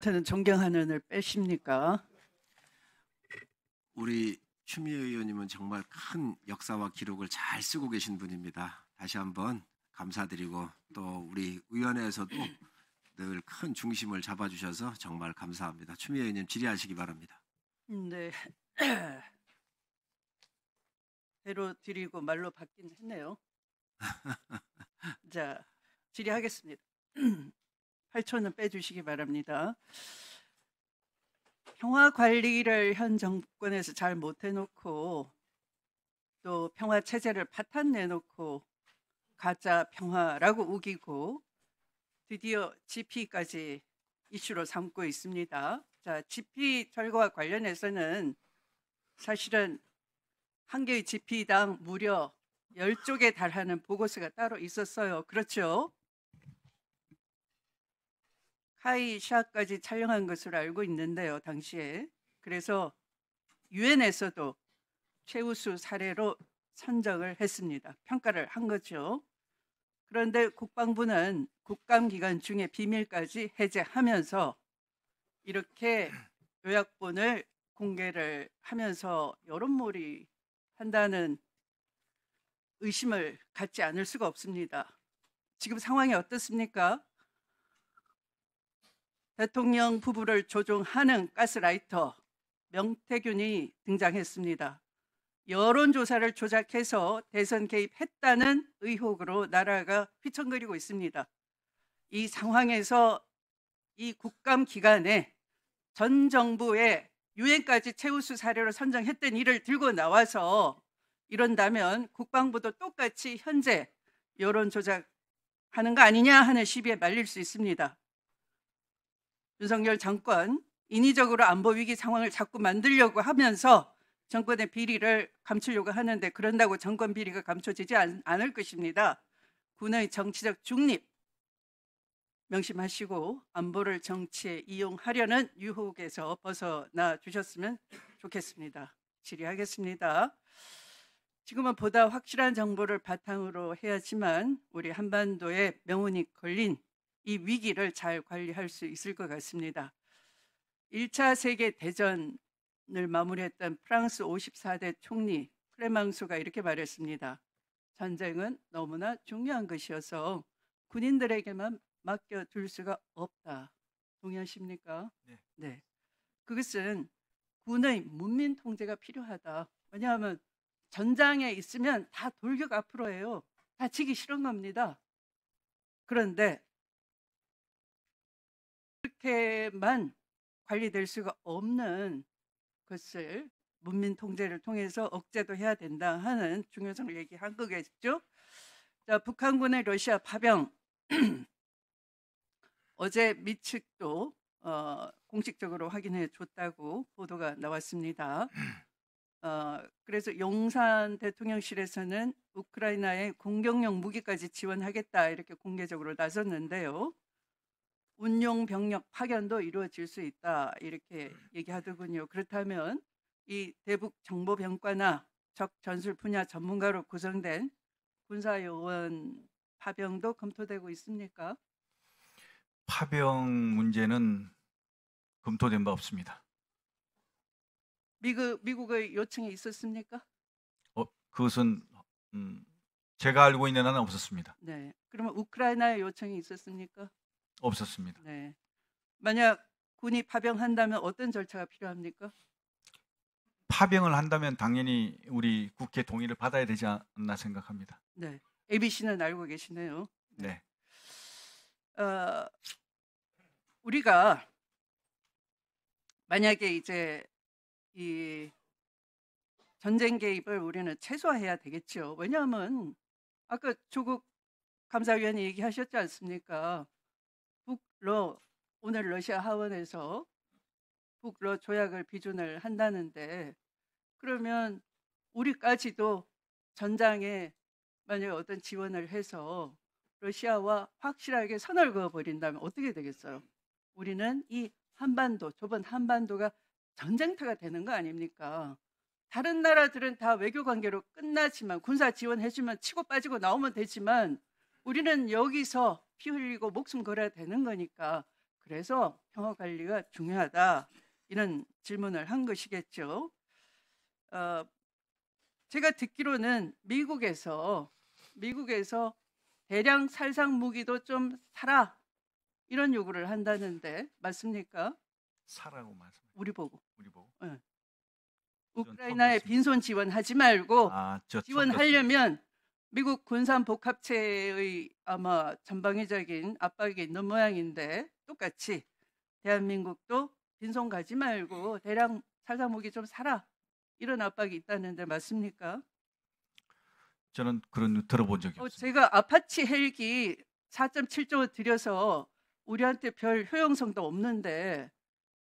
저는 존경하는을 빼십니까? 우리 추미애 의원님은 정말 큰 역사와 기록을 잘 쓰고 계신 분입니다. 다시 한번 감사드리고 또 우리 의원회에서도 늘 큰 중심을 잡아주셔서 정말 감사합니다. 추미애 의원님 질의하시기 바랍니다. 음, 네. 대로 드리고 말로 바뀐 했네요. 자, 질의하겠습니다. 8천원 빼주시기 바랍니다. 평화 관리를 현 정권에서 잘 못해놓고 또 평화 체제를 파탄 내놓고 가짜 평화라고 우기고 드디어 GP까지 이슈로 삼고 있습니다. 자, GP 철거와 관련해서는 사실은 한 개의 GP당 무려 10쪽에 달하는 보고서가 따로 있었어요. 그렇죠? 하이샤까지 촬영한 것으로 알고 있는데요. 당시에 그래서 유엔에서도 최우수 사례로 선정을 했습니다. 평가를 한 거죠. 그런데 국방부는 국감 기간 중에 비밀까지 해제하면서 이렇게 요약본을 공개를 하면서 여론몰이 한다는 의심을 갖지 않을 수가 없습니다. 지금 상황이 어떻습니까? 대통령 부부를 조종하는 가스라이터 명태균이 등장했습니다. 여론조사를 조작해서 대선 개입했다는 의혹으로 나라가 휘청거리고 있습니다. 이 상황에서 이 국감 기간에 전 정부의 유엔까지 최우수 사례로 선정했던 일을 들고 나와서 이런다면 국방부도 똑같이 현재 여론 조작하는 거 아니냐 하는 시비에 말릴 수 있습니다. 윤석열 정권 인위적으로 안보 위기 상황을 자꾸 만들려고 하면서 정권의 비리를 감추려고 하는데 그런다고 정권 비리가 감춰지지 않, 않을 것입니다. 군의 정치적 중립 명심하시고 안보를 정치에 이용하려는 유혹에서 벗어나 주셨으면 좋겠습니다. 질의하겠습니다. 지금은 보다 확실한 정보를 바탕으로 해야지만 우리 한반도의 명운이 걸린 이 위기를 잘 관리할 수 있을 것 같습니다. 1차 세계 대전을 마무리했던 프랑스 54대 총리 크레망수가 이렇게 말했습니다. 전쟁은 너무나 중요한 것이어서 군인들에게만 맡겨둘 수가 없다. 동의하십니까? 네. 네. 그것은 군의 문민 통제가 필요하다. 왜냐하면 전장에 있으면 다 돌격 앞으로 해요. 다치기 싫은 겁니다. 그런데 그렇게만 관리될 수가 없는 것을 문민 통제를 통해서 억제도 해야 된다 하는 중요성을 얘기한 거겠죠. 자, 북한군의 러시아 파병. 어제 미측도 어, 공식적으로 확인해 줬다고 보도가 나왔습니다. 어, 그래서 용산 대통령실에서는 우크라이나에 공격용 무기까지 지원하겠다 이렇게 공개적으로 나섰는데요. 운용 병력 파견도 이루어질 수 있다 이렇게 음. 얘기하더군요. 그렇다면 이 대북 정보병과나 적 전술 분야 전문가로 구성된 군사 요원 파병도 검토되고 있습니까? 파병 문제는 검토된 바 없습니다. 미국 미국의 요청이 있었습니까? 어, 그것은 음, 제가 알고 있는 한은 없었습니다. 네. 그러면 우크라이나의 요청이 있었습니까? 없었습니다. 네. 만약 군이 파병한다면 어떤 절차가 필요합니까? 파병을 한다면 당연히 우리 국회 동의를 받아야 되지 않나 생각합니다. 네. ABC는 알고 계시네요. 네. 네. 어, 우리가 만약에 이제 이 전쟁 개입을 우리는 최소화해야 되겠죠. 왜냐하면 아까 조국 감사위원이 얘기하셨지 않습니까? 러 오늘 러시아 하원에서 북러 조약을 비준을 한다는데 그러면 우리까지도 전장에 만약에 어떤 지원을 해서 러시아와 확실하게 선을 그어버린다면 어떻게 되겠어요? 우리는 이 한반도, 저번 한반도가 전쟁터가 되는 거 아닙니까? 다른 나라들은 다 외교 관계로 끝나지만 군사 지원해주면 치고 빠지고 나오면 되지만 우리는 여기서 피 흘리고 목숨 걸어야 되는 거니까 그래서 평화 관리가 중요하다 이런 질문을 한 것이겠죠. 어, 제가 듣기로는 미국에서 미국에서 대량 살상 무기도 좀 사라 이런 요구를 한다는데 맞습니까? 사라고 말씀. 우리 보고. 우리 보고. 네. 우크라이나에 빈손 지원하지 말고 아, 지원하려면 미국 군산복합체의 아마 전방위적인 압박이 있는 모양인데 똑같이 대한민국도 빈손 가지 말고 대량 살자목기좀 살아 이런 압박이 있다는데 맞습니까? 저는 그런 들어본 적이 어, 없습니 제가 아파치 헬기 4.7조 들여서 우리한테 별 효용성도 없는데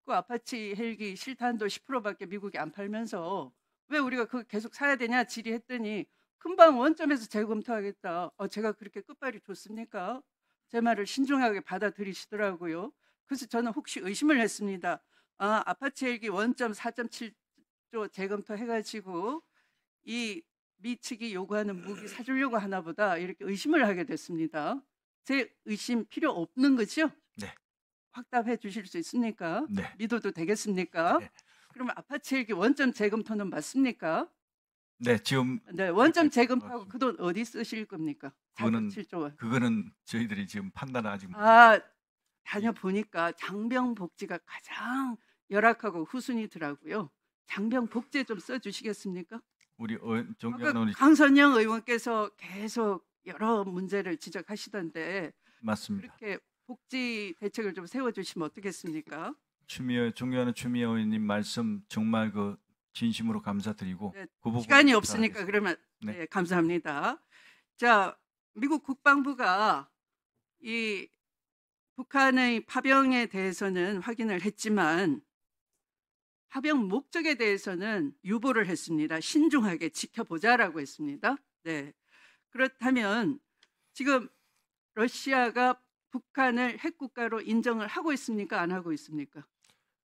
그 아파치 헬기 실탄도 10%밖에 미국이 안 팔면서 왜 우리가 그 계속 사야 되냐 질의했더니 금방 원점에서 재검토하겠다. 어, 제가 그렇게 끝발이 좋습니까? 제 말을 신중하게 받아들이시더라고요. 그래서 저는 혹시 의심을 했습니다. 아, 아파트 일기 원점 4.7조 재검토 해가지고 이 미측이 요구하는 무기 사주려고 하나 보다 이렇게 의심을 하게 됐습니다. 제 의심 필요 없는 거죠? 네. 확답해 주실 수 있습니까? 네. 믿어도 되겠습니까? 네. 그러면 아파트 일기 원점 재검토는 맞습니까? 네, 지금 네, 원점 재금하고 어, 그돈 어디 쓰실 겁니까? 그거는- 원. 그거는 저희들이 지금 판단을 아직 아 예. 다녀보니까 장병 복지가 가장 열악하고 후순위더라고요. 장병 복제 좀 써주시겠습니까? 우리 어, 정아원 강선영 의원께서 계속 여러 문제를 지적하시던데 맞습니다. 그렇게 복지 대책을 좀 세워주시면 어떻겠습니까? 추미애 존경하 추미애 의원님 말씀 정말 그 진심으로 감사드리고 네, 그 시간이 없으니까 그러면 네. 네, 감사합니다. 자, 미국 국방부가 이 북한의 파병에 대해서는 확인을 했지만 파병 목적에 대해서는 유보를 했습니다. 신중하게 지켜보자라고 했습니다. 네. 그렇다면 지금 러시아가 북한을 핵국가로 인정을 하고 있습니까? 안 하고 있습니까?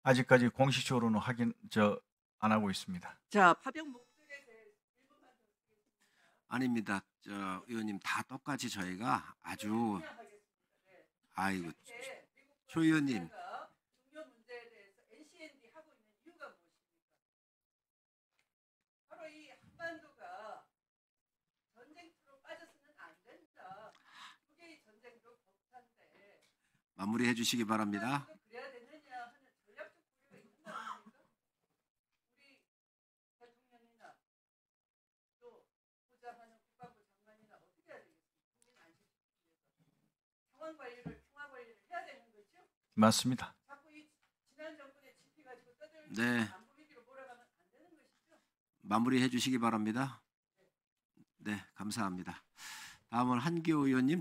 아직까지 공식적으로는 확인 저안 하고 있습니다. 자, 파병 목적에 대해 아닙니다. 저 의원님 다 똑같이 저희가 아주 아이고 초 의원님 마무리해 주시기 바랍니다. 중앙 관리를 중앙 관리를 해야 되는 거죠. 맞습니다. 네. 마무리해 주시기 바랍니다. 네. 네, 감사합니다. 다음은 한기호 의원님.